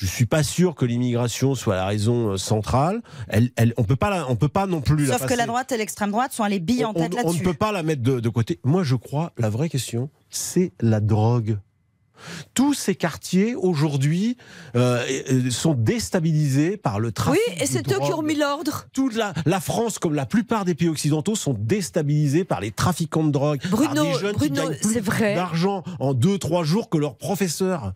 Je suis pas sûr que l'immigration soit la raison euh, centrale. Elle, elle, on peut pas, on peut pas non plus. Sauf la que la droite et l'extrême droite sont les billes en tête là-dessus. On ne peut pas la mettre de, côté. Moi, je crois la vraie question, c'est la drogue. Tous ces quartiers aujourd'hui euh, euh, sont déstabilisés par le trafic. Oui, et c'est eux qui ont mis l'ordre. Toute la, la, France, comme la plupart des pays occidentaux, sont déstabilisés par les trafiquants de drogue. Bruno, c'est Bruno, c'est vrai. d'argent en 2-3 jours que leurs professeurs.